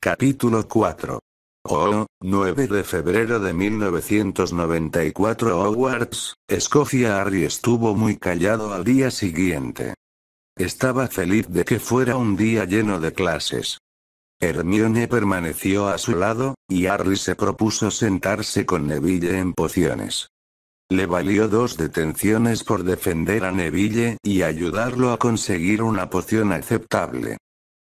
Capítulo 4. Oh, 9 de febrero de 1994 Hogwarts, Escocia Harry estuvo muy callado al día siguiente. Estaba feliz de que fuera un día lleno de clases. Hermione permaneció a su lado, y Harry se propuso sentarse con Neville en pociones. Le valió dos detenciones por defender a Neville y ayudarlo a conseguir una poción aceptable.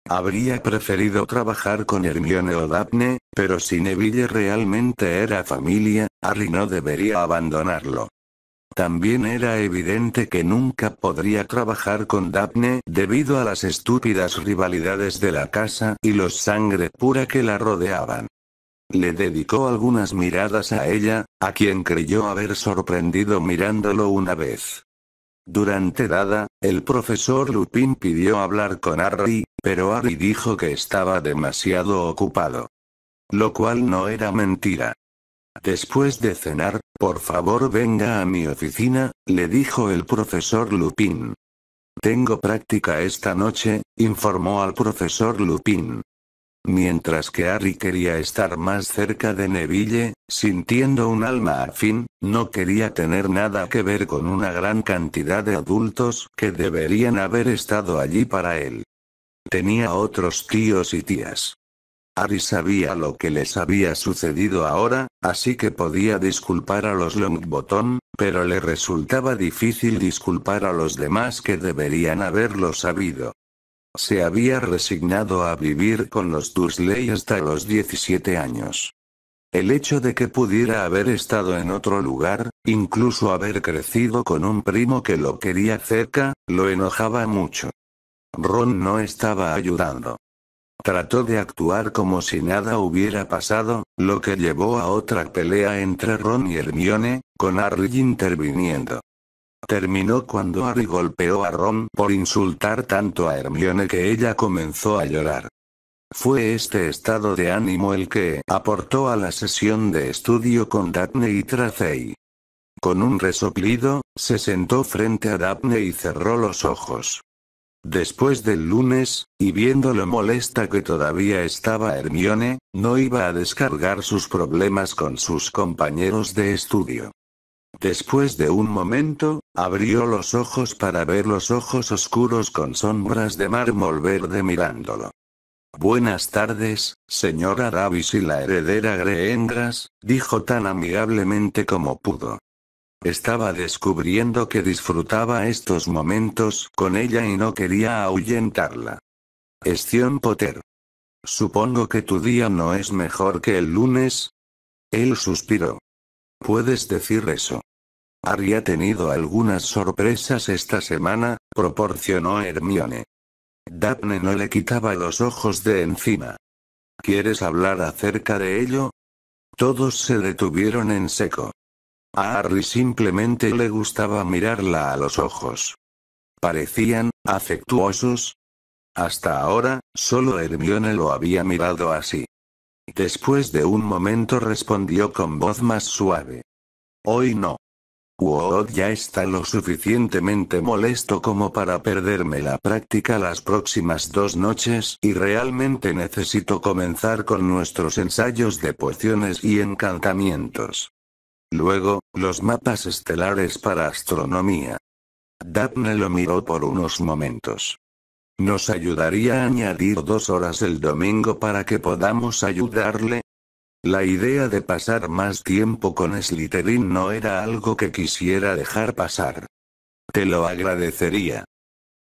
Habría preferido trabajar con Hermione o Daphne, pero si Neville realmente era familia, Harry no debería abandonarlo. También era evidente que nunca podría trabajar con Daphne debido a las estúpidas rivalidades de la casa y los sangre pura que la rodeaban. Le dedicó algunas miradas a ella, a quien creyó haber sorprendido mirándolo una vez. Durante dada, el profesor Lupin pidió hablar con Harry, pero Harry dijo que estaba demasiado ocupado. Lo cual no era mentira. Después de cenar, por favor venga a mi oficina, le dijo el profesor Lupin. Tengo práctica esta noche, informó al profesor Lupin. Mientras que Harry quería estar más cerca de Neville, sintiendo un alma afín, no quería tener nada que ver con una gran cantidad de adultos que deberían haber estado allí para él tenía otros tíos y tías. Ari sabía lo que les había sucedido ahora, así que podía disculpar a los Longbottom, pero le resultaba difícil disculpar a los demás que deberían haberlo sabido. Se había resignado a vivir con los Dursley hasta los 17 años. El hecho de que pudiera haber estado en otro lugar, incluso haber crecido con un primo que lo quería cerca, lo enojaba mucho. Ron no estaba ayudando. Trató de actuar como si nada hubiera pasado, lo que llevó a otra pelea entre Ron y Hermione, con Harry interviniendo. Terminó cuando Harry golpeó a Ron por insultar tanto a Hermione que ella comenzó a llorar. Fue este estado de ánimo el que aportó a la sesión de estudio con Daphne y Tracey. Con un resoplido, se sentó frente a Daphne y cerró los ojos. Después del lunes, y viendo lo molesta que todavía estaba Hermione, no iba a descargar sus problemas con sus compañeros de estudio. Después de un momento, abrió los ojos para ver los ojos oscuros con sombras de mármol verde mirándolo. Buenas tardes, señor Aravis y la heredera Greendras, dijo tan amigablemente como pudo. Estaba descubriendo que disfrutaba estos momentos con ella y no quería ahuyentarla. Estión Potter. Supongo que tu día no es mejor que el lunes. Él suspiró. Puedes decir eso. Había tenido algunas sorpresas esta semana, proporcionó Hermione. Daphne no le quitaba los ojos de encima. ¿Quieres hablar acerca de ello? Todos se detuvieron en seco. A Harry simplemente le gustaba mirarla a los ojos. Parecían afectuosos. Hasta ahora, solo Hermione lo había mirado así. Después de un momento respondió con voz más suave. Hoy no. Wood ya está lo suficientemente molesto como para perderme la práctica las próximas dos noches y realmente necesito comenzar con nuestros ensayos de pociones y encantamientos. Luego, los mapas estelares para astronomía. Daphne lo miró por unos momentos. ¿Nos ayudaría a añadir dos horas el domingo para que podamos ayudarle? La idea de pasar más tiempo con Slytherin no era algo que quisiera dejar pasar. Te lo agradecería.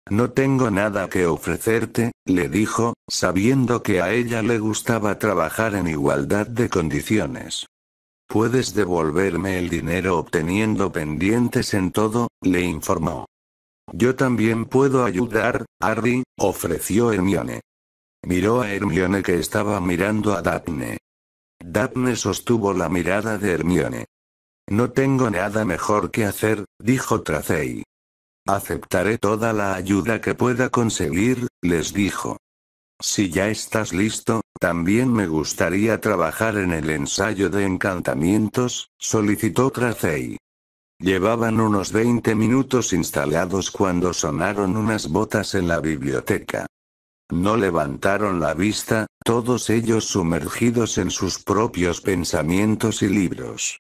No tengo nada que ofrecerte, le dijo, sabiendo que a ella le gustaba trabajar en igualdad de condiciones. Puedes devolverme el dinero obteniendo pendientes en todo, le informó. Yo también puedo ayudar, Harry, ofreció Hermione. Miró a Hermione que estaba mirando a Daphne. Daphne sostuvo la mirada de Hermione. No tengo nada mejor que hacer, dijo Tracey. Aceptaré toda la ayuda que pueda conseguir, les dijo. Si ya estás listo, también me gustaría trabajar en el ensayo de encantamientos, solicitó Tracey. Llevaban unos 20 minutos instalados cuando sonaron unas botas en la biblioteca. No levantaron la vista, todos ellos sumergidos en sus propios pensamientos y libros.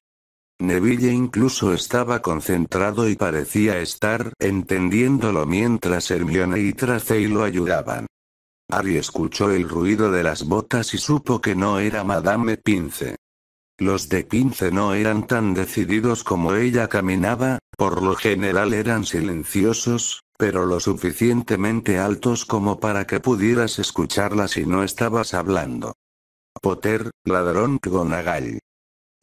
Neville incluso estaba concentrado y parecía estar entendiéndolo mientras Hermione y Tracey lo ayudaban. Harry escuchó el ruido de las botas y supo que no era Madame Pince. Los de Pince no eran tan decididos como ella caminaba, por lo general eran silenciosos, pero lo suficientemente altos como para que pudieras escucharla si no estabas hablando. Potter, ladrón Gonagall.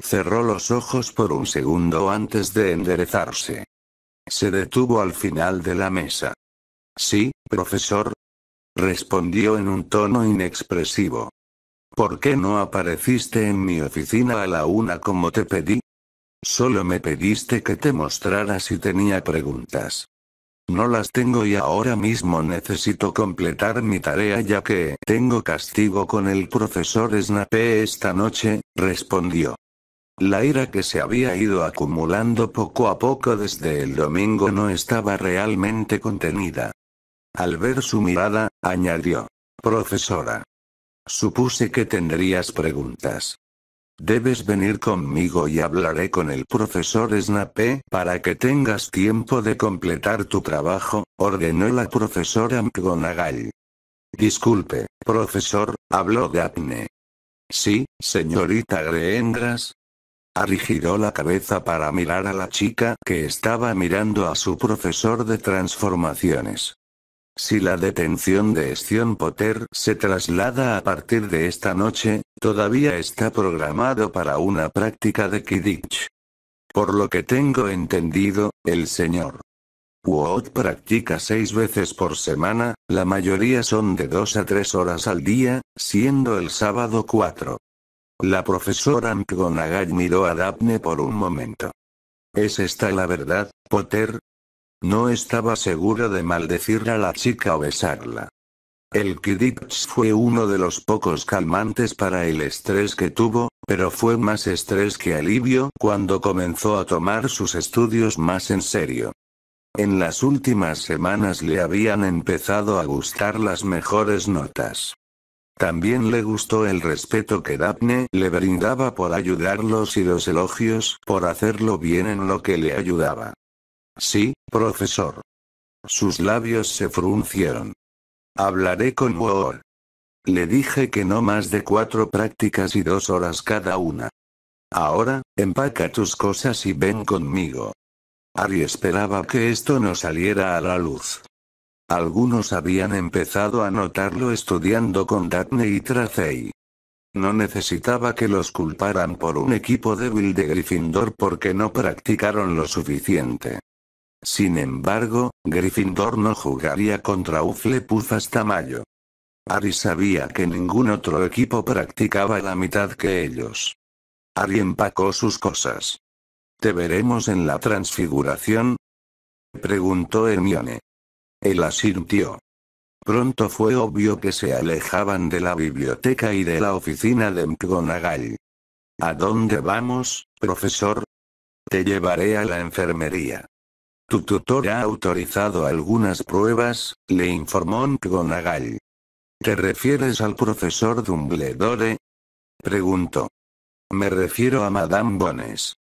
Cerró los ojos por un segundo antes de enderezarse. Se detuvo al final de la mesa. Sí, profesor, respondió en un tono inexpresivo. ¿Por qué no apareciste en mi oficina a la una como te pedí? Solo me pediste que te mostrara si tenía preguntas. No las tengo y ahora mismo necesito completar mi tarea ya que tengo castigo con el profesor Snape esta noche, respondió. La ira que se había ido acumulando poco a poco desde el domingo no estaba realmente contenida. Al ver su mirada, añadió. Profesora. Supuse que tendrías preguntas. Debes venir conmigo y hablaré con el profesor Snape para que tengas tiempo de completar tu trabajo, ordenó la profesora McGonagall. Disculpe, profesor, habló Daphne. Sí, señorita Greendras? Arrigiró la cabeza para mirar a la chica que estaba mirando a su profesor de transformaciones. Si la detención de Estion Potter se traslada a partir de esta noche, todavía está programado para una práctica de Kidditch. Por lo que tengo entendido, el señor Wood practica seis veces por semana, la mayoría son de dos a tres horas al día, siendo el sábado cuatro. La profesora McGonagall miró a Daphne por un momento. ¿Es esta la verdad, Potter? No estaba seguro de maldecir a la chica o besarla. El Quidditch fue uno de los pocos calmantes para el estrés que tuvo, pero fue más estrés que alivio cuando comenzó a tomar sus estudios más en serio. En las últimas semanas le habían empezado a gustar las mejores notas. También le gustó el respeto que Daphne le brindaba por ayudarlos y los elogios por hacerlo bien en lo que le ayudaba. Sí, Profesor. Sus labios se fruncieron. Hablaré con Wall. Le dije que no más de cuatro prácticas y dos horas cada una. Ahora, empaca tus cosas y ven conmigo. Ari esperaba que esto no saliera a la luz. Algunos habían empezado a notarlo estudiando con Daphne y Tracey. No necesitaba que los culparan por un equipo débil de Gryffindor porque no practicaron lo suficiente. Sin embargo, Gryffindor no jugaría contra Hufflepuff hasta mayo. Ari sabía que ningún otro equipo practicaba la mitad que ellos. Ari empacó sus cosas. ¿Te veremos en la transfiguración? preguntó Hermione. Él asintió. Pronto fue obvio que se alejaban de la biblioteca y de la oficina de McGonagall. ¿A dónde vamos, profesor? Te llevaré a la enfermería. Tu tutor ha autorizado algunas pruebas, le informó McGonagall. ¿Te refieres al profesor Dumbledore? Preguntó. Me refiero a Madame Bones.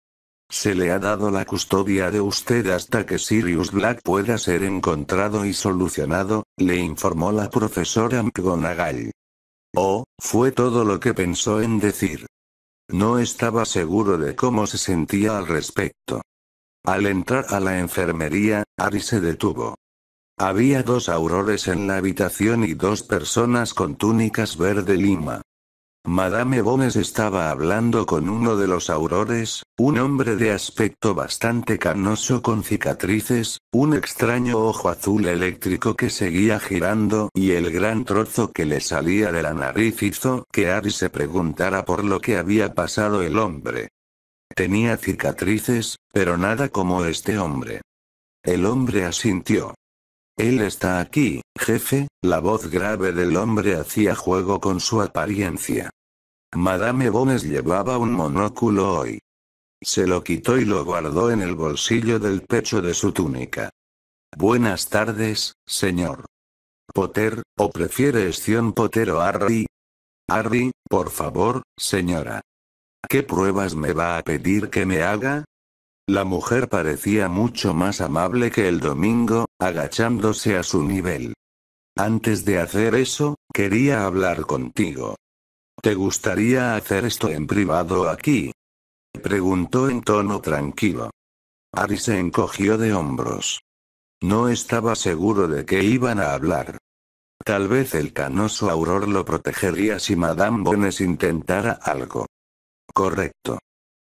Se le ha dado la custodia de usted hasta que Sirius Black pueda ser encontrado y solucionado, le informó la profesora McGonagall. Oh, fue todo lo que pensó en decir. No estaba seguro de cómo se sentía al respecto. Al entrar a la enfermería, Ari se detuvo. Había dos aurores en la habitación y dos personas con túnicas verde lima. Madame Bones estaba hablando con uno de los aurores, un hombre de aspecto bastante canoso con cicatrices, un extraño ojo azul eléctrico que seguía girando y el gran trozo que le salía de la nariz hizo que Ari se preguntara por lo que había pasado el hombre. Tenía cicatrices, pero nada como este hombre. El hombre asintió. Él está aquí, jefe, la voz grave del hombre hacía juego con su apariencia. Madame Bones llevaba un monóculo hoy. Se lo quitó y lo guardó en el bolsillo del pecho de su túnica. Buenas tardes, señor. Potter, o prefiere Sion Potter o Harry. Harry, por favor, señora. ¿Qué pruebas me va a pedir que me haga? La mujer parecía mucho más amable que el domingo, agachándose a su nivel. Antes de hacer eso, quería hablar contigo. ¿Te gustaría hacer esto en privado aquí? Preguntó en tono tranquilo. Ari se encogió de hombros. No estaba seguro de que iban a hablar. Tal vez el canoso auror lo protegería si Madame Bones intentara algo. Correcto.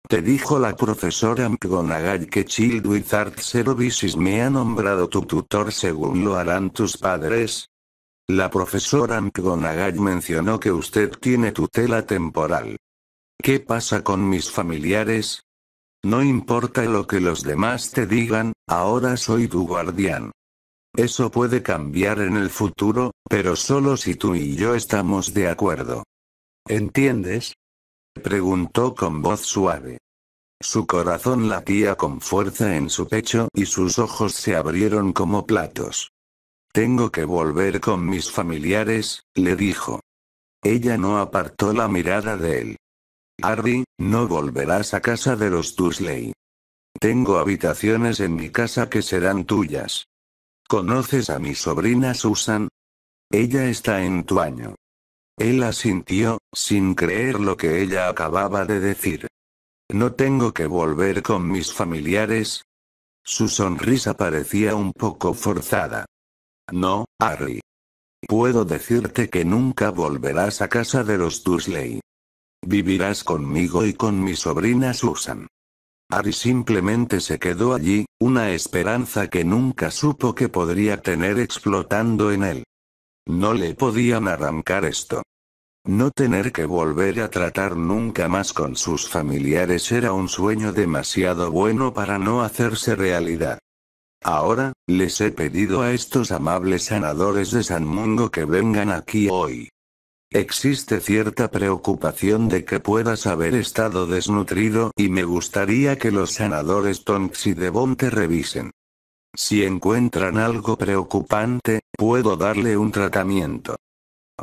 Te dijo la profesora McGonagall que Child Art Services me ha nombrado tu tutor según lo harán tus padres. La profesora McGonagall mencionó que usted tiene tutela temporal. ¿Qué pasa con mis familiares? No importa lo que los demás te digan, ahora soy tu guardián. Eso puede cambiar en el futuro, pero solo si tú y yo estamos de acuerdo. ¿Entiendes? Preguntó con voz suave. Su corazón latía con fuerza en su pecho y sus ojos se abrieron como platos. Tengo que volver con mis familiares, le dijo. Ella no apartó la mirada de él. Harry, no volverás a casa de los Dursley. Tengo habitaciones en mi casa que serán tuyas. ¿Conoces a mi sobrina Susan? Ella está en tu año. Él asintió, sin creer lo que ella acababa de decir. No tengo que volver con mis familiares. Su sonrisa parecía un poco forzada. No, Harry. Puedo decirte que nunca volverás a casa de los Dursley. Vivirás conmigo y con mi sobrina Susan. Harry simplemente se quedó allí, una esperanza que nunca supo que podría tener explotando en él. No le podían arrancar esto. No tener que volver a tratar nunca más con sus familiares era un sueño demasiado bueno para no hacerse realidad. Ahora, les he pedido a estos amables sanadores de San Mungo que vengan aquí hoy. Existe cierta preocupación de que puedas haber estado desnutrido y me gustaría que los sanadores Tonks y Devon te revisen. Si encuentran algo preocupante, Puedo darle un tratamiento.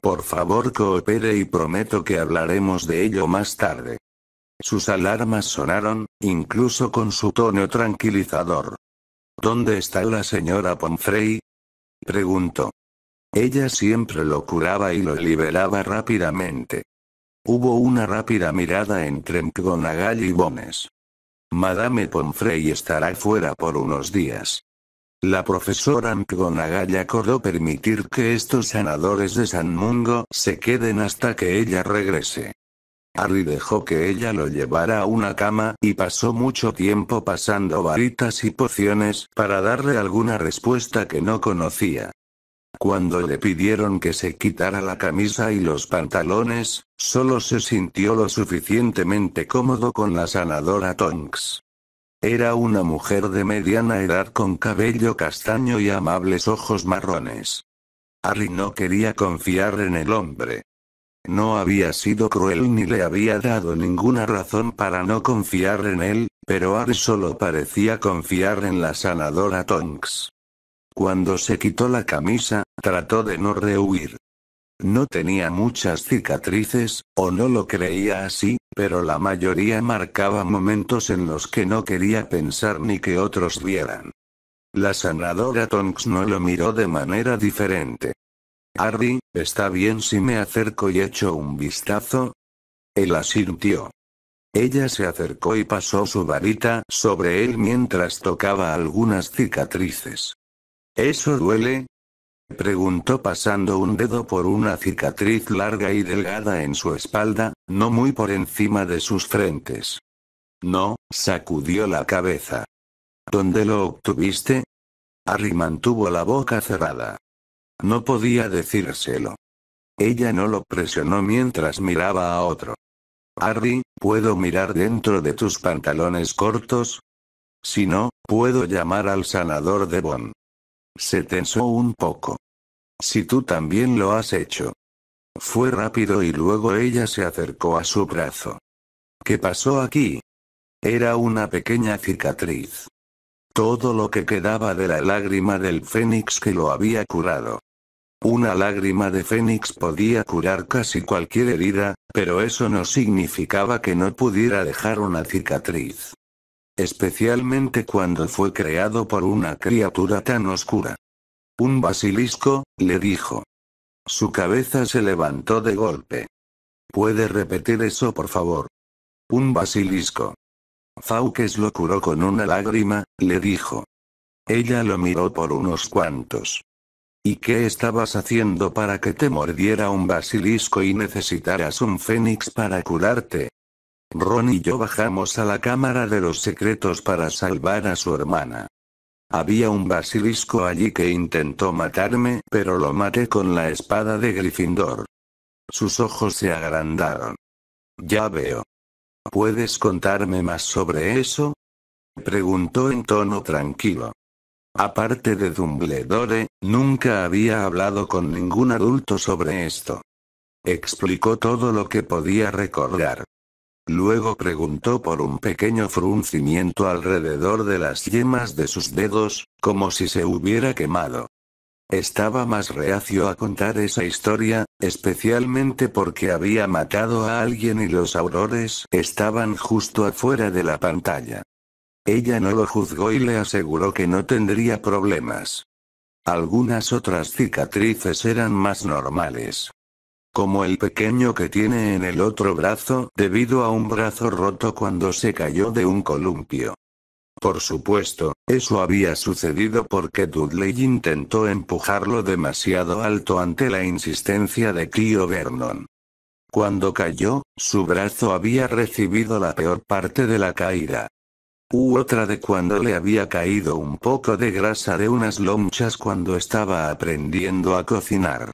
Por favor coopere y prometo que hablaremos de ello más tarde. Sus alarmas sonaron, incluso con su tono tranquilizador. ¿Dónde está la señora Pomfrey? preguntó. Ella siempre lo curaba y lo liberaba rápidamente. Hubo una rápida mirada entre McGonagall y Bones. Madame Pomfrey estará fuera por unos días. La profesora McGonagall acordó permitir que estos sanadores de San Mungo se queden hasta que ella regrese. Harry dejó que ella lo llevara a una cama, y pasó mucho tiempo pasando varitas y pociones, para darle alguna respuesta que no conocía. Cuando le pidieron que se quitara la camisa y los pantalones, solo se sintió lo suficientemente cómodo con la sanadora Tonks. Era una mujer de mediana edad con cabello castaño y amables ojos marrones. Harry no quería confiar en el hombre. No había sido cruel ni le había dado ninguna razón para no confiar en él, pero Harry solo parecía confiar en la sanadora Tonks. Cuando se quitó la camisa, trató de no rehuir. No tenía muchas cicatrices, o no lo creía así, pero la mayoría marcaba momentos en los que no quería pensar ni que otros vieran. La sanadora Tonks no lo miró de manera diferente. Hardy, ¿está bien si me acerco y echo un vistazo? Él asintió. Ella se acercó y pasó su varita sobre él mientras tocaba algunas cicatrices. ¿Eso duele? preguntó pasando un dedo por una cicatriz larga y delgada en su espalda, no muy por encima de sus frentes. No, sacudió la cabeza. ¿Dónde lo obtuviste? Harry mantuvo la boca cerrada. No podía decírselo. Ella no lo presionó mientras miraba a otro. Harry, ¿puedo mirar dentro de tus pantalones cortos? Si no, puedo llamar al sanador de Bonn. Se tensó un poco. Si tú también lo has hecho. Fue rápido y luego ella se acercó a su brazo. ¿Qué pasó aquí? Era una pequeña cicatriz. Todo lo que quedaba de la lágrima del fénix que lo había curado. Una lágrima de fénix podía curar casi cualquier herida, pero eso no significaba que no pudiera dejar una cicatriz. Especialmente cuando fue creado por una criatura tan oscura. Un basilisco, le dijo. Su cabeza se levantó de golpe. ¿Puede repetir eso, por favor? Un basilisco. fauques lo curó con una lágrima, le dijo. Ella lo miró por unos cuantos. ¿Y qué estabas haciendo para que te mordiera un basilisco y necesitaras un fénix para curarte? Ron y yo bajamos a la Cámara de los Secretos para salvar a su hermana. Había un basilisco allí que intentó matarme, pero lo maté con la espada de Gryffindor. Sus ojos se agrandaron. Ya veo. ¿Puedes contarme más sobre eso? preguntó en tono tranquilo. Aparte de Dumbledore, nunca había hablado con ningún adulto sobre esto. Explicó todo lo que podía recordar. Luego preguntó por un pequeño fruncimiento alrededor de las yemas de sus dedos, como si se hubiera quemado. Estaba más reacio a contar esa historia, especialmente porque había matado a alguien y los aurores estaban justo afuera de la pantalla. Ella no lo juzgó y le aseguró que no tendría problemas. Algunas otras cicatrices eran más normales, como el pequeño que tiene en el otro brazo debido a un brazo roto cuando se cayó de un columpio. Por supuesto, eso había sucedido porque Dudley intentó empujarlo demasiado alto ante la insistencia de Clio Vernon. Cuando cayó, su brazo había recibido la peor parte de la caída. U otra de cuando le había caído un poco de grasa de unas lonchas cuando estaba aprendiendo a cocinar.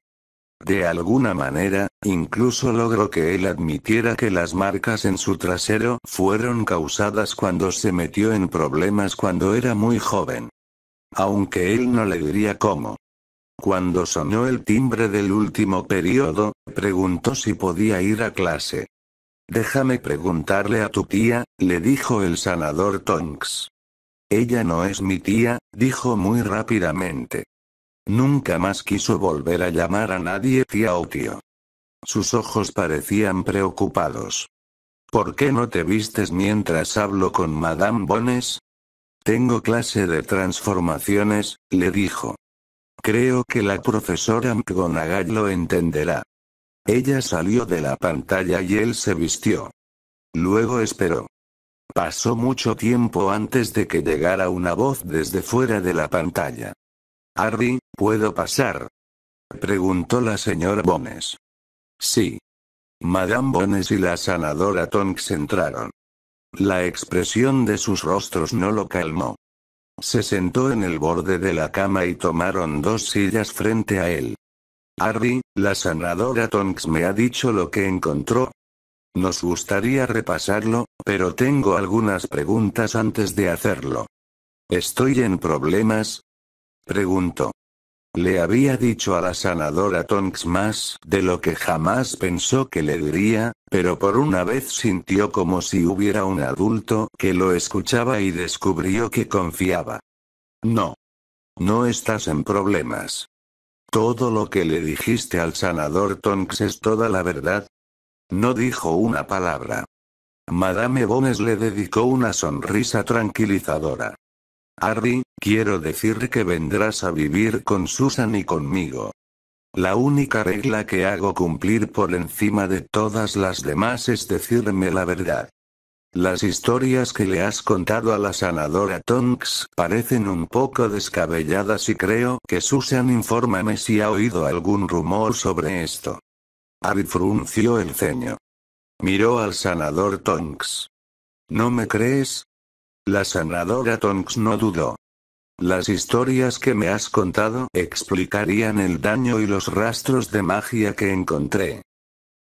De alguna manera, incluso logró que él admitiera que las marcas en su trasero fueron causadas cuando se metió en problemas cuando era muy joven. Aunque él no le diría cómo. Cuando sonó el timbre del último periodo, preguntó si podía ir a clase. Déjame preguntarle a tu tía, le dijo el sanador Tonks. Ella no es mi tía, dijo muy rápidamente. Nunca más quiso volver a llamar a nadie tío o tío. Sus ojos parecían preocupados. ¿Por qué no te vistes mientras hablo con Madame Bones? Tengo clase de transformaciones, le dijo. Creo que la profesora McGonagall lo entenderá. Ella salió de la pantalla y él se vistió. Luego esperó. Pasó mucho tiempo antes de que llegara una voz desde fuera de la pantalla. Harry, ¿puedo pasar? Preguntó la señora Bones. Sí. Madame Bones y la sanadora Tonks entraron. La expresión de sus rostros no lo calmó. Se sentó en el borde de la cama y tomaron dos sillas frente a él. Harry, la sanadora Tonks me ha dicho lo que encontró. Nos gustaría repasarlo, pero tengo algunas preguntas antes de hacerlo. Estoy en problemas, Preguntó. Le había dicho a la sanadora Tonks más de lo que jamás pensó que le diría, pero por una vez sintió como si hubiera un adulto que lo escuchaba y descubrió que confiaba. No. No estás en problemas. Todo lo que le dijiste al sanador Tonks es toda la verdad. No dijo una palabra. Madame Bones le dedicó una sonrisa tranquilizadora. Harry, quiero decir que vendrás a vivir con Susan y conmigo. La única regla que hago cumplir por encima de todas las demás es decirme la verdad. Las historias que le has contado a la sanadora Tonks parecen un poco descabelladas y creo que Susan infórmame si ha oído algún rumor sobre esto. Harry frunció el ceño. Miró al sanador Tonks. ¿No me crees? La sanadora Tonks no dudó. Las historias que me has contado explicarían el daño y los rastros de magia que encontré.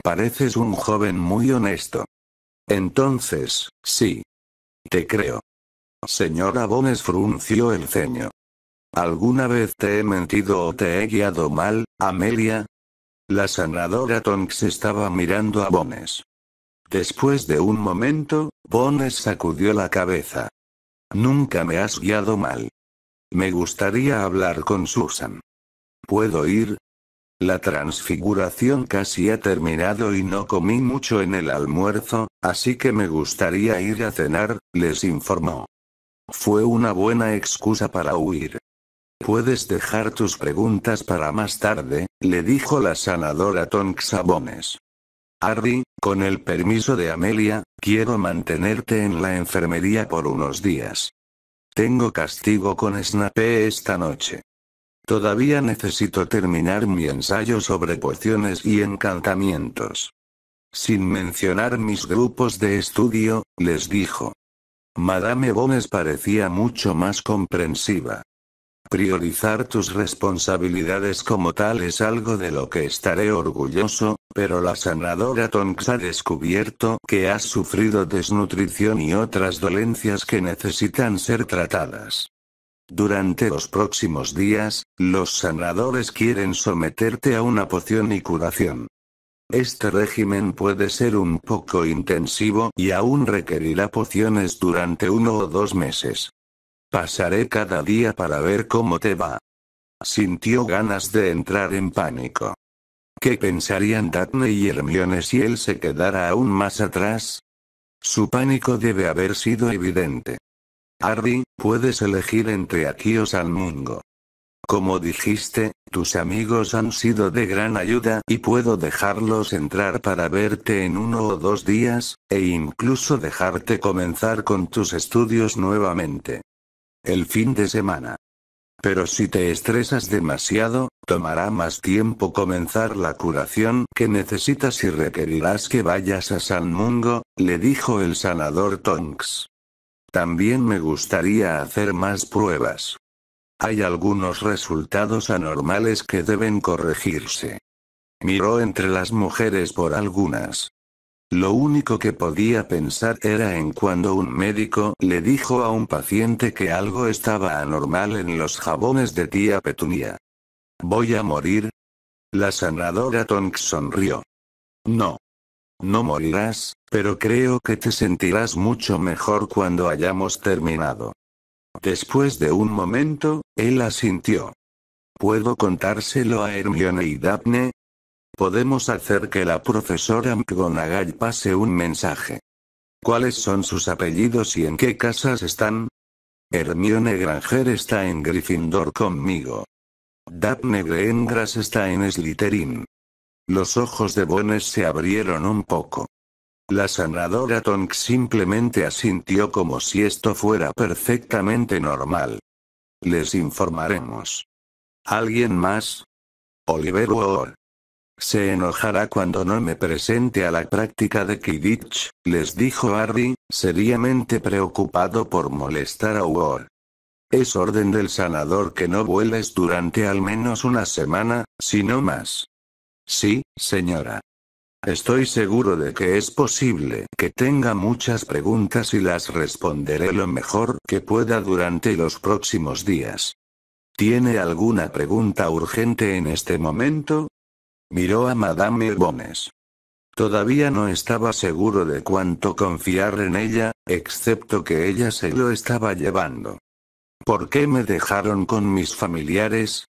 Pareces un joven muy honesto. Entonces, sí. Te creo. Señora Bones frunció el ceño. ¿Alguna vez te he mentido o te he guiado mal, Amelia? La sanadora Tonks estaba mirando a Bones. Después de un momento, Bones sacudió la cabeza. Nunca me has guiado mal. Me gustaría hablar con Susan. ¿Puedo ir? La transfiguración casi ha terminado y no comí mucho en el almuerzo, así que me gustaría ir a cenar, les informó. Fue una buena excusa para huir. Puedes dejar tus preguntas para más tarde, le dijo la sanadora Tonks a Bones. Hardy, con el permiso de Amelia, quiero mantenerte en la enfermería por unos días. Tengo castigo con Snape esta noche. Todavía necesito terminar mi ensayo sobre pociones y encantamientos. Sin mencionar mis grupos de estudio, les dijo. Madame Bones parecía mucho más comprensiva. Priorizar tus responsabilidades como tal es algo de lo que estaré orgulloso, pero la sanadora Tonks ha descubierto que has sufrido desnutrición y otras dolencias que necesitan ser tratadas. Durante los próximos días, los sanadores quieren someterte a una poción y curación. Este régimen puede ser un poco intensivo y aún requerirá pociones durante uno o dos meses. Pasaré cada día para ver cómo te va. Sintió ganas de entrar en pánico. ¿Qué pensarían Daphne y Hermione si él se quedara aún más atrás? Su pánico debe haber sido evidente. Harry, puedes elegir entre aquí o mundo Como dijiste, tus amigos han sido de gran ayuda y puedo dejarlos entrar para verte en uno o dos días, e incluso dejarte comenzar con tus estudios nuevamente. El fin de semana. Pero si te estresas demasiado, tomará más tiempo comenzar la curación que necesitas y requerirás que vayas a San Mungo, le dijo el sanador Tonks. También me gustaría hacer más pruebas. Hay algunos resultados anormales que deben corregirse. Miró entre las mujeres por algunas. Lo único que podía pensar era en cuando un médico le dijo a un paciente que algo estaba anormal en los jabones de tía Petunia. ¿Voy a morir? La sanadora Tonks sonrió. No. No morirás, pero creo que te sentirás mucho mejor cuando hayamos terminado. Después de un momento, él asintió. ¿Puedo contárselo a Hermione y Daphne? Podemos hacer que la profesora McGonagall pase un mensaje. ¿Cuáles son sus apellidos y en qué casas están? Hermione Granger está en Gryffindor conmigo. Daphne Greengrass está en Slytherin. Los ojos de Bones se abrieron un poco. La sanadora Tonk simplemente asintió como si esto fuera perfectamente normal. Les informaremos. ¿Alguien más? Oliver Wood. Se enojará cuando no me presente a la práctica de Kidditch, les dijo Hardy, seriamente preocupado por molestar a Ward. Es orden del sanador que no vueles durante al menos una semana, si no más. Sí, señora. Estoy seguro de que es posible que tenga muchas preguntas y las responderé lo mejor que pueda durante los próximos días. ¿Tiene alguna pregunta urgente en este momento? Miró a Madame Ebones. Todavía no estaba seguro de cuánto confiar en ella, excepto que ella se lo estaba llevando. ¿Por qué me dejaron con mis familiares?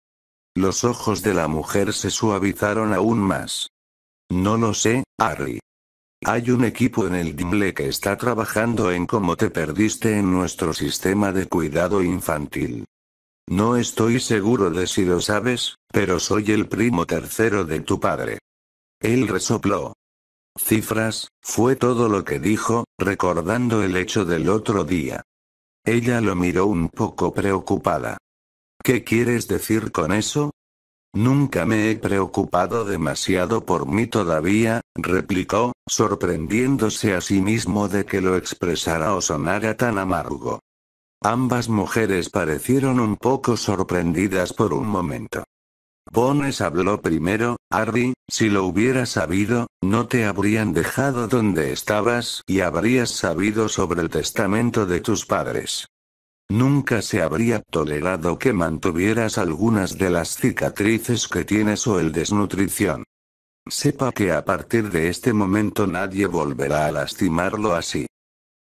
Los ojos de la mujer se suavizaron aún más. No lo sé, Harry. Hay un equipo en el Dimble que está trabajando en cómo te perdiste en nuestro sistema de cuidado infantil. No estoy seguro de si lo sabes, pero soy el primo tercero de tu padre. Él resopló. Cifras, fue todo lo que dijo, recordando el hecho del otro día. Ella lo miró un poco preocupada. ¿Qué quieres decir con eso? Nunca me he preocupado demasiado por mí todavía, replicó, sorprendiéndose a sí mismo de que lo expresara o sonara tan amargo. Ambas mujeres parecieron un poco sorprendidas por un momento. Bones habló primero, Harry, si lo hubieras sabido, no te habrían dejado donde estabas y habrías sabido sobre el testamento de tus padres. Nunca se habría tolerado que mantuvieras algunas de las cicatrices que tienes o el desnutrición. Sepa que a partir de este momento nadie volverá a lastimarlo así.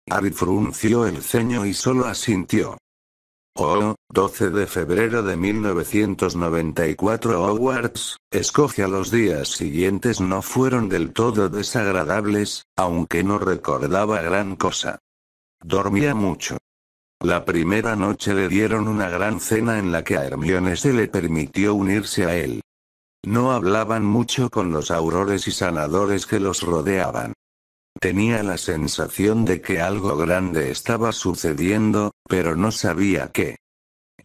Harry frunció el ceño y solo asintió. Oh, 12 de febrero de 1994 Hogwarts, Escocia Los días siguientes no fueron del todo desagradables, aunque no recordaba gran cosa. Dormía mucho. La primera noche le dieron una gran cena en la que a Hermione se le permitió unirse a él. No hablaban mucho con los aurores y sanadores que los rodeaban. Tenía la sensación de que algo grande estaba sucediendo, pero no sabía qué.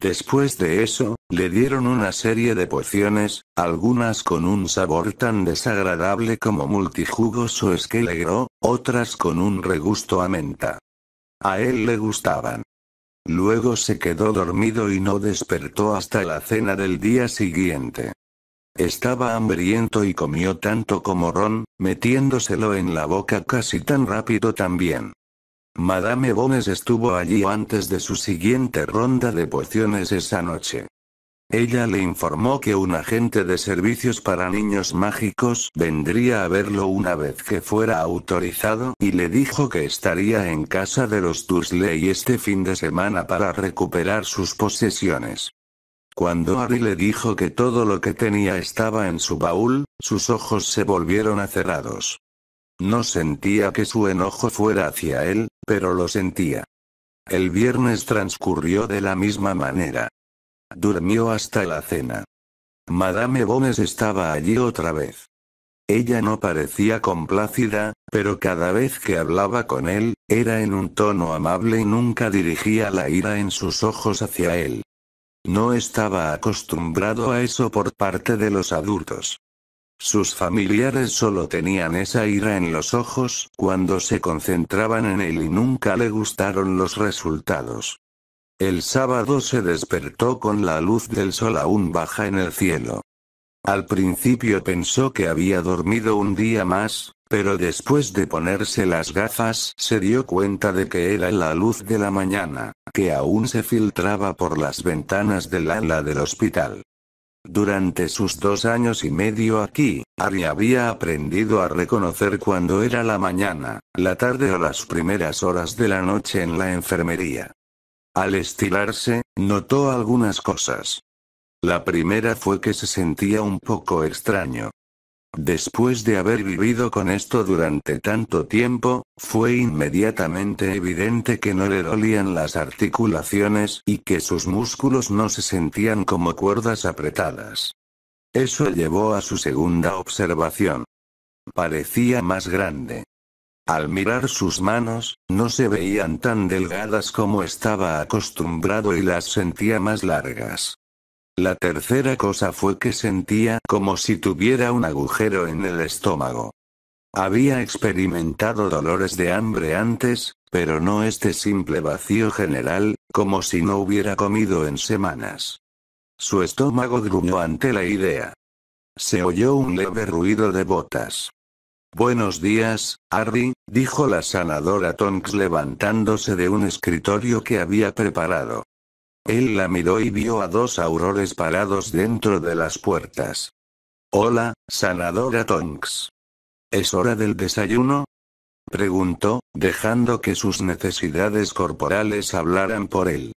Después de eso, le dieron una serie de pociones, algunas con un sabor tan desagradable como multijugoso o esquelegro, otras con un regusto a menta. A él le gustaban. Luego se quedó dormido y no despertó hasta la cena del día siguiente. Estaba hambriento y comió tanto como Ron, metiéndoselo en la boca casi tan rápido también. Madame Bones estuvo allí antes de su siguiente ronda de pociones esa noche. Ella le informó que un agente de servicios para niños mágicos vendría a verlo una vez que fuera autorizado y le dijo que estaría en casa de los Dursley este fin de semana para recuperar sus posesiones. Cuando Ari le dijo que todo lo que tenía estaba en su baúl, sus ojos se volvieron acerados. No sentía que su enojo fuera hacia él, pero lo sentía. El viernes transcurrió de la misma manera. Durmió hasta la cena. Madame Bones estaba allí otra vez. Ella no parecía complácida, pero cada vez que hablaba con él, era en un tono amable y nunca dirigía la ira en sus ojos hacia él. No estaba acostumbrado a eso por parte de los adultos. Sus familiares solo tenían esa ira en los ojos cuando se concentraban en él y nunca le gustaron los resultados. El sábado se despertó con la luz del sol aún baja en el cielo. Al principio pensó que había dormido un día más, pero después de ponerse las gafas se dio cuenta de que era la luz de la mañana, que aún se filtraba por las ventanas del ala del hospital. Durante sus dos años y medio aquí, Ari había aprendido a reconocer cuando era la mañana, la tarde o las primeras horas de la noche en la enfermería. Al estirarse, notó algunas cosas. La primera fue que se sentía un poco extraño, Después de haber vivido con esto durante tanto tiempo, fue inmediatamente evidente que no le dolían las articulaciones y que sus músculos no se sentían como cuerdas apretadas. Eso llevó a su segunda observación. Parecía más grande. Al mirar sus manos, no se veían tan delgadas como estaba acostumbrado y las sentía más largas. La tercera cosa fue que sentía como si tuviera un agujero en el estómago. Había experimentado dolores de hambre antes, pero no este simple vacío general, como si no hubiera comido en semanas. Su estómago gruñó ante la idea. Se oyó un leve ruido de botas. Buenos días, Harry, dijo la sanadora Tonks levantándose de un escritorio que había preparado. Él la miró y vio a dos aurores parados dentro de las puertas. Hola, sanadora Tonks. ¿Es hora del desayuno? preguntó, dejando que sus necesidades corporales hablaran por él.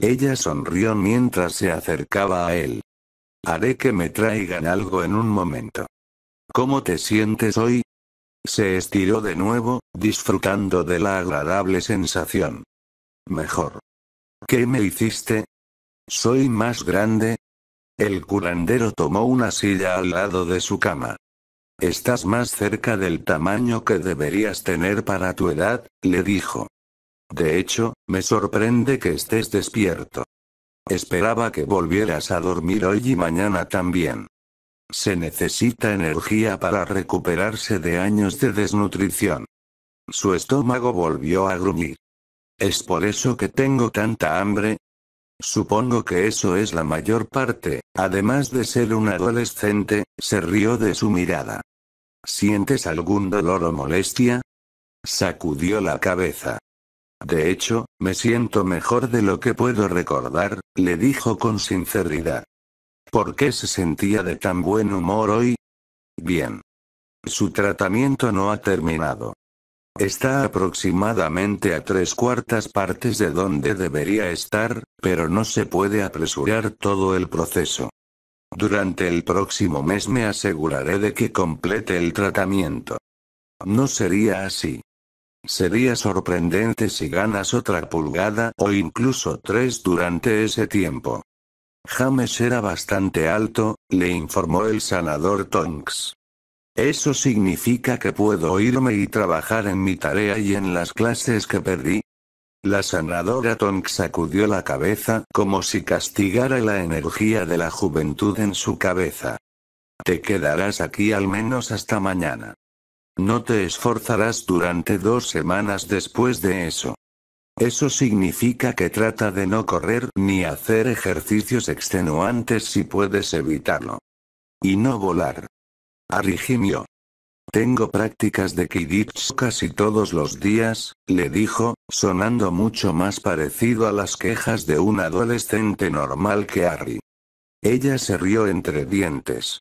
Ella sonrió mientras se acercaba a él. Haré que me traigan algo en un momento. ¿Cómo te sientes hoy? Se estiró de nuevo, disfrutando de la agradable sensación. Mejor. ¿Qué me hiciste? ¿Soy más grande? El curandero tomó una silla al lado de su cama. Estás más cerca del tamaño que deberías tener para tu edad, le dijo. De hecho, me sorprende que estés despierto. Esperaba que volvieras a dormir hoy y mañana también. Se necesita energía para recuperarse de años de desnutrición. Su estómago volvió a gruñir. ¿Es por eso que tengo tanta hambre? Supongo que eso es la mayor parte, además de ser un adolescente, se rió de su mirada. ¿Sientes algún dolor o molestia? Sacudió la cabeza. De hecho, me siento mejor de lo que puedo recordar, le dijo con sinceridad. ¿Por qué se sentía de tan buen humor hoy? Bien. Su tratamiento no ha terminado. Está aproximadamente a tres cuartas partes de donde debería estar, pero no se puede apresurar todo el proceso. Durante el próximo mes me aseguraré de que complete el tratamiento. No sería así. Sería sorprendente si ganas otra pulgada o incluso tres durante ese tiempo. James era bastante alto, le informó el sanador Tonks. Eso significa que puedo irme y trabajar en mi tarea y en las clases que perdí. La sanadora Tonk sacudió la cabeza como si castigara la energía de la juventud en su cabeza. Te quedarás aquí al menos hasta mañana. No te esforzarás durante dos semanas después de eso. Eso significa que trata de no correr ni hacer ejercicios extenuantes si puedes evitarlo. Y no volar. Harry gimió. Tengo prácticas de Quidditch casi todos los días, le dijo, sonando mucho más parecido a las quejas de un adolescente normal que Harry. Ella se rió entre dientes.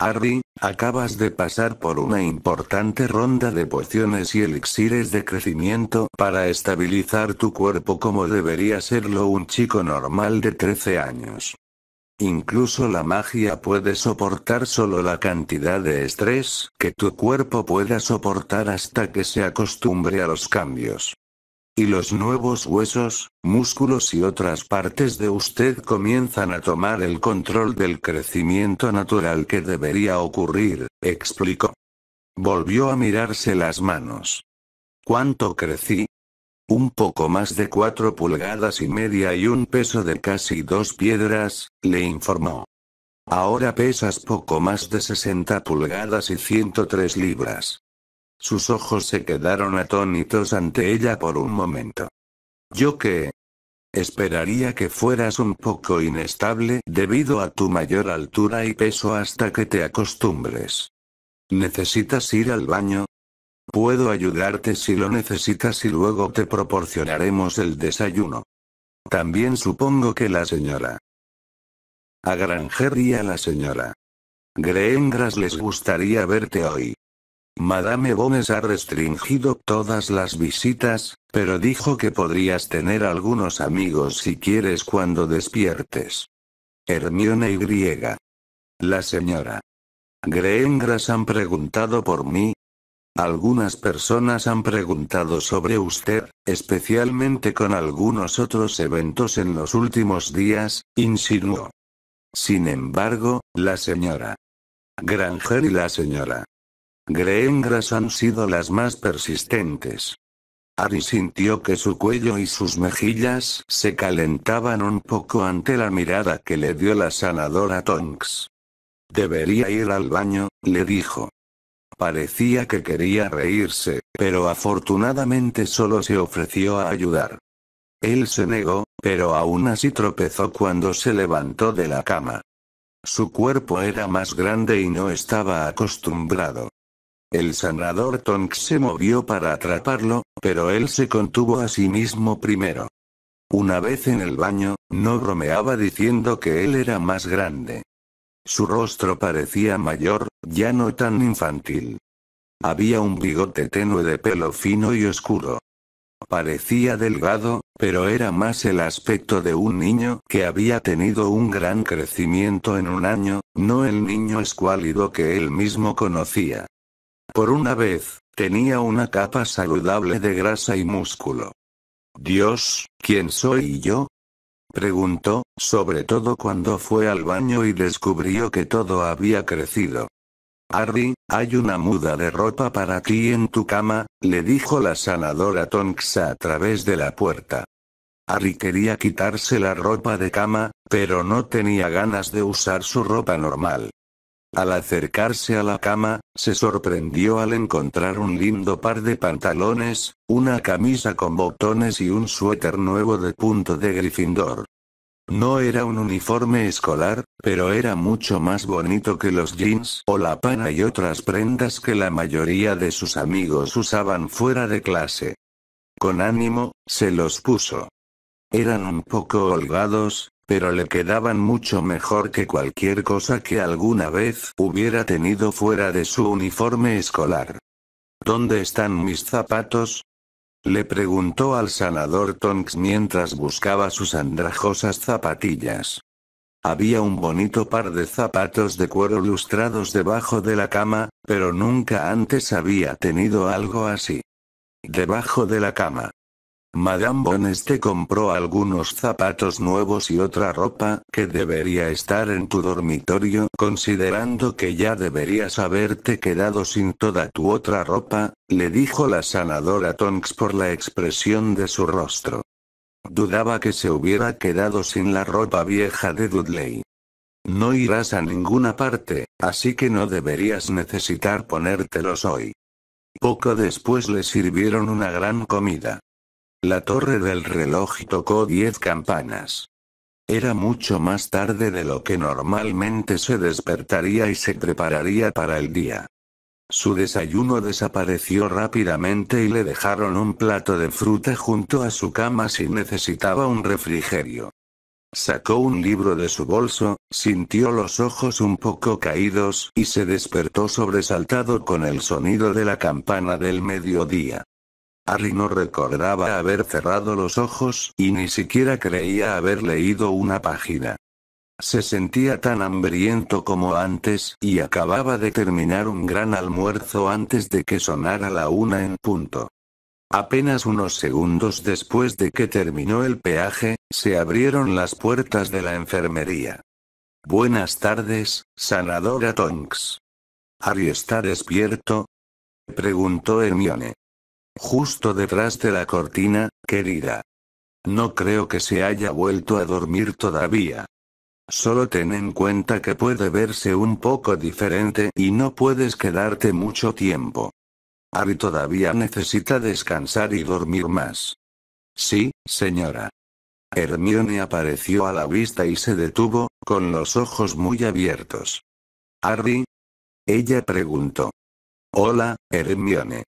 Harry, acabas de pasar por una importante ronda de pociones y elixires de crecimiento para estabilizar tu cuerpo como debería serlo un chico normal de 13 años. Incluso la magia puede soportar solo la cantidad de estrés que tu cuerpo pueda soportar hasta que se acostumbre a los cambios. Y los nuevos huesos, músculos y otras partes de usted comienzan a tomar el control del crecimiento natural que debería ocurrir, explicó. Volvió a mirarse las manos. ¿Cuánto crecí? un poco más de cuatro pulgadas y media y un peso de casi dos piedras, le informó. Ahora pesas poco más de 60 pulgadas y 103 libras. Sus ojos se quedaron atónitos ante ella por un momento. Yo qué? Esperaría que fueras un poco inestable debido a tu mayor altura y peso hasta que te acostumbres. ¿Necesitas ir al baño? Puedo ayudarte si lo necesitas y luego te proporcionaremos el desayuno. También supongo que la señora. A y la señora. Greengras les gustaría verte hoy. Madame Bones ha restringido todas las visitas, pero dijo que podrías tener algunos amigos si quieres cuando despiertes. Hermione y griega. La señora. Greengras han preguntado por mí, algunas personas han preguntado sobre usted, especialmente con algunos otros eventos en los últimos días, insinuó. Sin embargo, la señora Granger y la señora Greengras han sido las más persistentes. Ari sintió que su cuello y sus mejillas se calentaban un poco ante la mirada que le dio la sanadora Tonks. Debería ir al baño, le dijo. Parecía que quería reírse, pero afortunadamente solo se ofreció a ayudar. Él se negó, pero aún así tropezó cuando se levantó de la cama. Su cuerpo era más grande y no estaba acostumbrado. El sanador Tonk se movió para atraparlo, pero él se contuvo a sí mismo primero. Una vez en el baño, no bromeaba diciendo que él era más grande. Su rostro parecía mayor, ya no tan infantil. Había un bigote tenue de pelo fino y oscuro. Parecía delgado, pero era más el aspecto de un niño que había tenido un gran crecimiento en un año, no el niño escuálido que él mismo conocía. Por una vez, tenía una capa saludable de grasa y músculo. Dios, ¿quién soy yo? Preguntó, sobre todo cuando fue al baño y descubrió que todo había crecido. Harry, hay una muda de ropa para ti en tu cama, le dijo la sanadora Tonksa a través de la puerta. Harry quería quitarse la ropa de cama, pero no tenía ganas de usar su ropa normal. Al acercarse a la cama, se sorprendió al encontrar un lindo par de pantalones, una camisa con botones y un suéter nuevo de punto de Gryffindor. No era un uniforme escolar, pero era mucho más bonito que los jeans o la pana y otras prendas que la mayoría de sus amigos usaban fuera de clase. Con ánimo, se los puso. Eran un poco holgados, pero le quedaban mucho mejor que cualquier cosa que alguna vez hubiera tenido fuera de su uniforme escolar. ¿Dónde están mis zapatos? Le preguntó al sanador Tonks mientras buscaba sus andrajosas zapatillas. Había un bonito par de zapatos de cuero lustrados debajo de la cama, pero nunca antes había tenido algo así. Debajo de la cama. Madame Boneste compró algunos zapatos nuevos y otra ropa, que debería estar en tu dormitorio, considerando que ya deberías haberte quedado sin toda tu otra ropa, le dijo la sanadora Tonks por la expresión de su rostro. Dudaba que se hubiera quedado sin la ropa vieja de Dudley. No irás a ninguna parte, así que no deberías necesitar ponértelos hoy. Poco después le sirvieron una gran comida. La torre del reloj tocó diez campanas. Era mucho más tarde de lo que normalmente se despertaría y se prepararía para el día. Su desayuno desapareció rápidamente y le dejaron un plato de fruta junto a su cama si necesitaba un refrigerio. Sacó un libro de su bolso, sintió los ojos un poco caídos y se despertó sobresaltado con el sonido de la campana del mediodía. Harry no recordaba haber cerrado los ojos, y ni siquiera creía haber leído una página. Se sentía tan hambriento como antes, y acababa de terminar un gran almuerzo antes de que sonara la una en punto. Apenas unos segundos después de que terminó el peaje, se abrieron las puertas de la enfermería. Buenas tardes, sanadora Tonks. ¿Ari está despierto? preguntó Hermione. Justo detrás de la cortina, querida. No creo que se haya vuelto a dormir todavía. Solo ten en cuenta que puede verse un poco diferente y no puedes quedarte mucho tiempo. Ari todavía necesita descansar y dormir más. Sí, señora. Hermione apareció a la vista y se detuvo, con los ojos muy abiertos. ¿Ari? Ella preguntó. Hola, Hermione.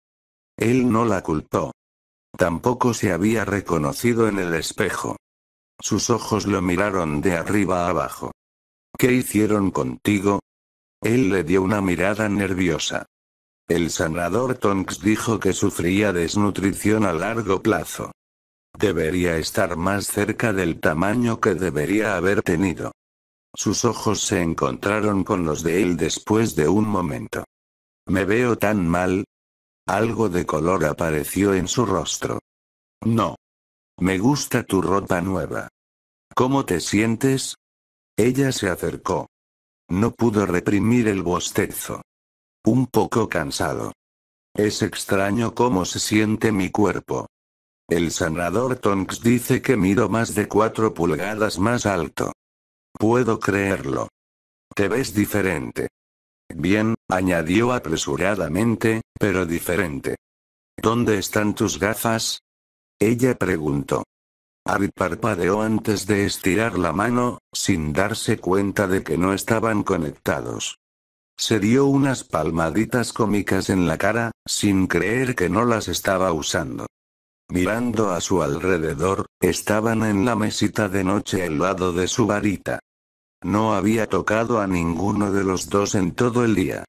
Él no la culpó. Tampoco se había reconocido en el espejo. Sus ojos lo miraron de arriba a abajo. ¿Qué hicieron contigo? Él le dio una mirada nerviosa. El sanador Tonks dijo que sufría desnutrición a largo plazo. Debería estar más cerca del tamaño que debería haber tenido. Sus ojos se encontraron con los de él después de un momento. Me veo tan mal, algo de color apareció en su rostro. No. Me gusta tu ropa nueva. ¿Cómo te sientes? Ella se acercó. No pudo reprimir el bostezo. Un poco cansado. Es extraño cómo se siente mi cuerpo. El sanador Tonks dice que miro más de cuatro pulgadas más alto. Puedo creerlo. Te ves diferente. Bien, añadió apresuradamente, pero diferente. ¿Dónde están tus gafas? Ella preguntó. Ari parpadeó antes de estirar la mano, sin darse cuenta de que no estaban conectados. Se dio unas palmaditas cómicas en la cara, sin creer que no las estaba usando. Mirando a su alrededor, estaban en la mesita de noche al lado de su varita. No había tocado a ninguno de los dos en todo el día.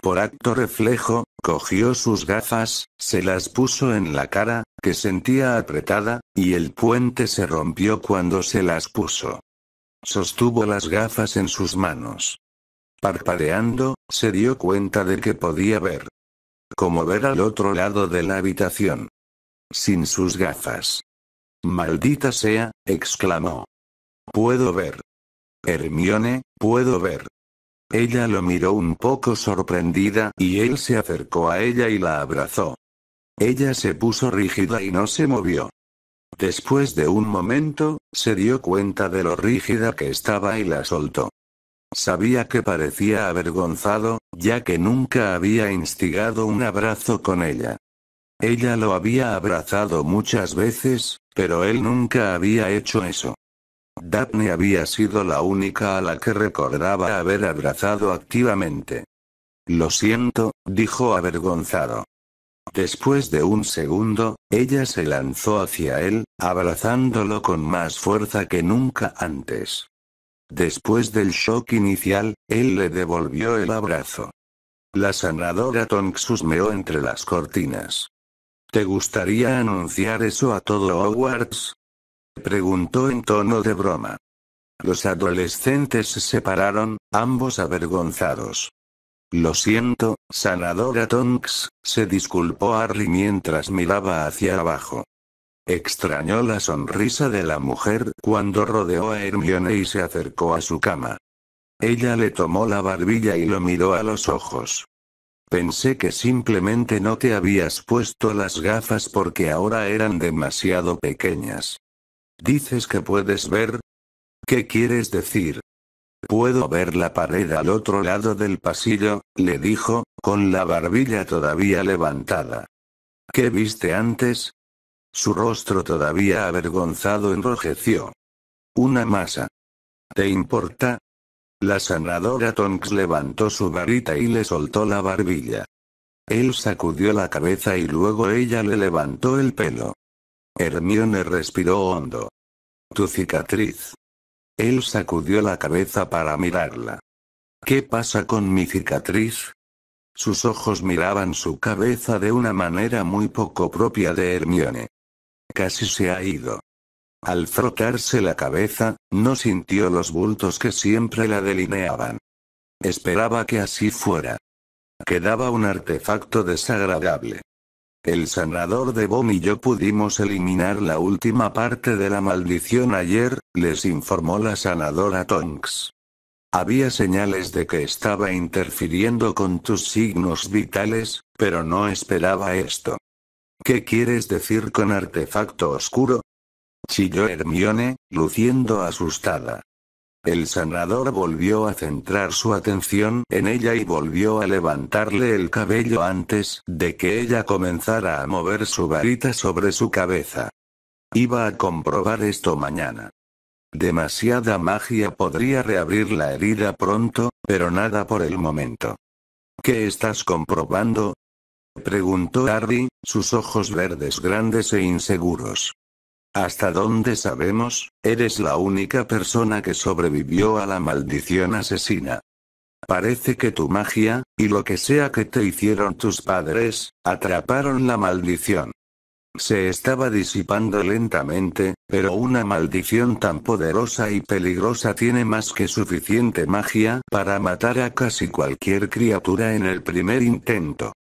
Por acto reflejo, Cogió sus gafas, se las puso en la cara, que sentía apretada, y el puente se rompió cuando se las puso. Sostuvo las gafas en sus manos. Parpadeando, se dio cuenta de que podía ver. Como ver al otro lado de la habitación. Sin sus gafas. Maldita sea, exclamó. Puedo ver. Hermione, puedo ver. Ella lo miró un poco sorprendida y él se acercó a ella y la abrazó. Ella se puso rígida y no se movió. Después de un momento, se dio cuenta de lo rígida que estaba y la soltó. Sabía que parecía avergonzado, ya que nunca había instigado un abrazo con ella. Ella lo había abrazado muchas veces, pero él nunca había hecho eso. Daphne había sido la única a la que recordaba haber abrazado activamente. Lo siento, dijo avergonzado. Después de un segundo, ella se lanzó hacia él, abrazándolo con más fuerza que nunca antes. Después del shock inicial, él le devolvió el abrazo. La sanadora Tonks meó entre las cortinas. ¿Te gustaría anunciar eso a todo Hogwarts? Preguntó en tono de broma. Los adolescentes se separaron, ambos avergonzados. Lo siento, sanadora Tonks, se disculpó Harry mientras miraba hacia abajo. Extrañó la sonrisa de la mujer cuando rodeó a Hermione y se acercó a su cama. Ella le tomó la barbilla y lo miró a los ojos. Pensé que simplemente no te habías puesto las gafas porque ahora eran demasiado pequeñas. ¿Dices que puedes ver? ¿Qué quieres decir? Puedo ver la pared al otro lado del pasillo, le dijo, con la barbilla todavía levantada. ¿Qué viste antes? Su rostro todavía avergonzado enrojeció. Una masa. ¿Te importa? La sanadora Tonks levantó su varita y le soltó la barbilla. Él sacudió la cabeza y luego ella le levantó el pelo. Hermione respiró hondo. Tu cicatriz. Él sacudió la cabeza para mirarla. ¿Qué pasa con mi cicatriz? Sus ojos miraban su cabeza de una manera muy poco propia de Hermione. Casi se ha ido. Al frotarse la cabeza, no sintió los bultos que siempre la delineaban. Esperaba que así fuera. Quedaba un artefacto desagradable. El sanador de Bom y yo pudimos eliminar la última parte de la maldición ayer, les informó la sanadora Tonks. Había señales de que estaba interfiriendo con tus signos vitales, pero no esperaba esto. ¿Qué quieres decir con artefacto oscuro? Chilló Hermione, luciendo asustada. El sanador volvió a centrar su atención en ella y volvió a levantarle el cabello antes de que ella comenzara a mover su varita sobre su cabeza. Iba a comprobar esto mañana. Demasiada magia podría reabrir la herida pronto, pero nada por el momento. ¿Qué estás comprobando? preguntó Harry, sus ojos verdes grandes e inseguros. Hasta donde sabemos, eres la única persona que sobrevivió a la maldición asesina. Parece que tu magia, y lo que sea que te hicieron tus padres, atraparon la maldición. Se estaba disipando lentamente, pero una maldición tan poderosa y peligrosa tiene más que suficiente magia para matar a casi cualquier criatura en el primer intento.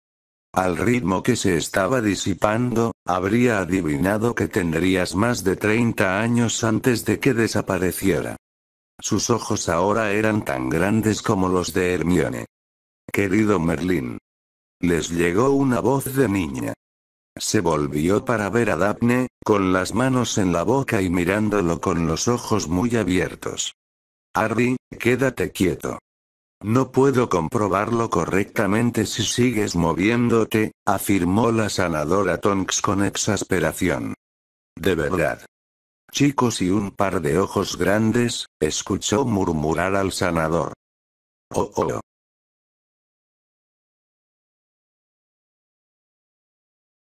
Al ritmo que se estaba disipando, habría adivinado que tendrías más de 30 años antes de que desapareciera. Sus ojos ahora eran tan grandes como los de Hermione. Querido Merlín. Les llegó una voz de niña. Se volvió para ver a Daphne, con las manos en la boca y mirándolo con los ojos muy abiertos. Harry, quédate quieto. No puedo comprobarlo correctamente si sigues moviéndote, afirmó la sanadora Tonks con exasperación. De verdad. Chicos y un par de ojos grandes, escuchó murmurar al sanador. Oh, oh.